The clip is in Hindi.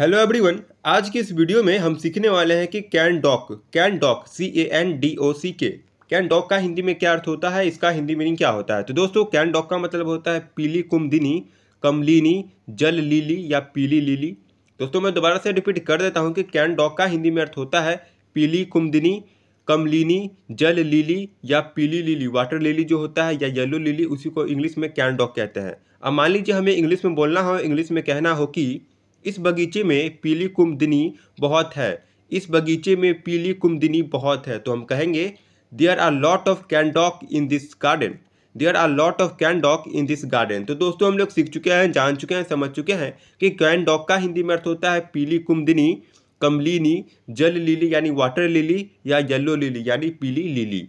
हेलो एवरीवन आज की इस वीडियो में हम सीखने वाले हैं कि candock candock C A N D O C K can dock का हिंदी में क्या अर्थ होता है इसका हिंदी मीनिंग क्या होता है तो दोस्तों कैन डॉक का मतलब होता है पीली कुमदिनी कमलिनी जल लीली या पीली लीली दोस्तों मैं दोबारा से रिपीट कर देता हूँ कि कैन डॉक का हिंदी में अर्थ होता है पीली कुमदिनी कमलिनी जल लीली या पीली लीली वाटर लीली जो होता है या येलो लीली उसी को इंग्लिश में कैन डॉक कहते हैं अब मान लीजिए हमें इंग्लिश में बोलना हो इंग्लिश में कहना हो कि इस बगीचे में पीली कुमदिनी बहुत है इस बगीचे में पीली कुमदिनी बहुत है तो हम कहेंगे there are lot of candock in this garden there are lot of candock in this garden तो दोस्तों हम लोग सीख चुके हैं जान चुके हैं समझ चुके हैं कि कैंडॉक का हिंदी में अर्थ होता है पीली कुमदिनी कमलिनी जल लिली यानी वाटर लिली या येलो लिली यानी पीली लिली